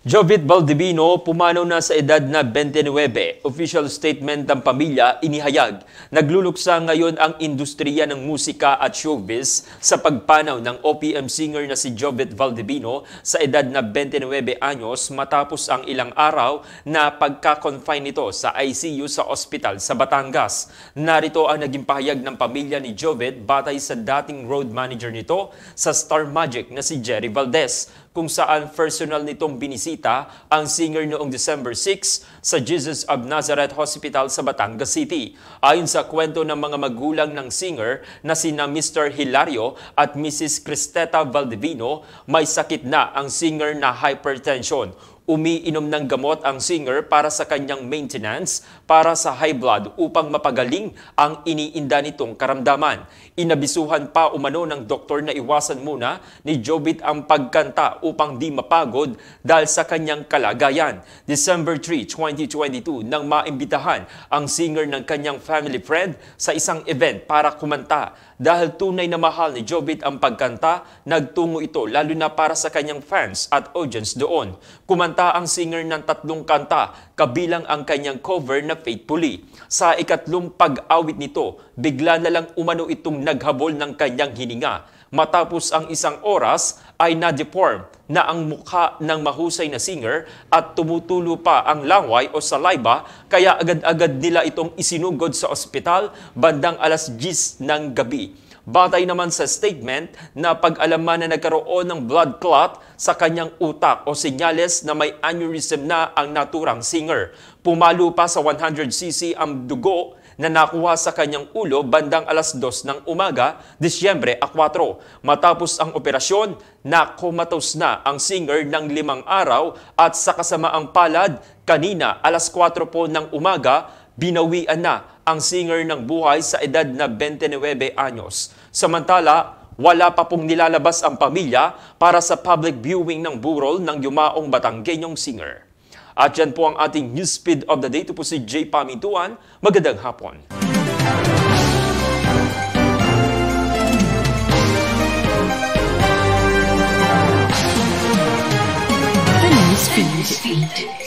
Jovit Baldivino, pumanaw na sa edad na 29, official statement ng pamilya inihayag. Nagluluksa ngayon ang industriya ng musika at showbiz sa pagpanaw ng OPM singer na si Jovit Valdivino sa edad na 29 anyos matapos ang ilang araw na pagka-confine nito sa ICU sa ospital sa Batangas. Narito ang naging pahayag ng pamilya ni Jovit batay sa dating road manager nito sa Star Magic na si Jerry Valdez kung saan personal nitong binisita ang singer noong December 6 sa Jesus of Nazareth Hospital sa Batangas City. Ayon sa kwento ng mga magulang ng singer na sina Mr. Hilario at Mrs. Cristeta Valdivino, may sakit na ang singer na hypertension. Umiinom ng gamot ang singer para sa kanyang maintenance para sa high blood upang mapagaling ang iniinda nitong karamdaman. Inabisuhan pa umano ng doktor na iwasan muna ni Jobit ang pagkanta upang di mapagod dahil sa kanyang kalagayan. December 3, 2022 nang maimbitahan ang singer ng kanyang family friend sa isang event para kumanta. Dahil tunay na mahal ni Jobit ang pagkanta, nagtungo ito lalo na para sa kanyang fans at audience doon. Kumanta kumanta ang singer ng tatlong kanta, kabilang ang kanyang cover na Faithfully. Sa ikatlong pag-awit nito, bigla na lang umano itong naghabol ng kanyang hininga. Matapos ang isang oras ay na-deform na ang mukha ng mahusay na singer at tumutulo pa ang langway o saliva kaya agad-agad nila itong isinugod sa ospital bandang alas 10 ng gabi. Batay naman sa statement na pag-alaman na nagkaroon ng blood clot sa kanyang utak o sinyales na may aneurysm na ang naturang singer. Pumalo pa sa 100cc ang dugo na nakuha sa kanyang ulo bandang alas 2 ng umaga, Disyembre a 4. Matapos ang operasyon, nakomatos na ang singer ng limang araw at sa kasamaang palad, kanina alas 4 po ng umaga, binawian na ang singer ng buhay sa edad na 29 anyos. Samantala, wala pa pong nilalabas ang pamilya para sa public viewing ng burol ng yumaong Batanggenyong singer. At yan po ang ating news feed of the day. Ito po si Jay Pamituan. Magandang hapon. The news feed.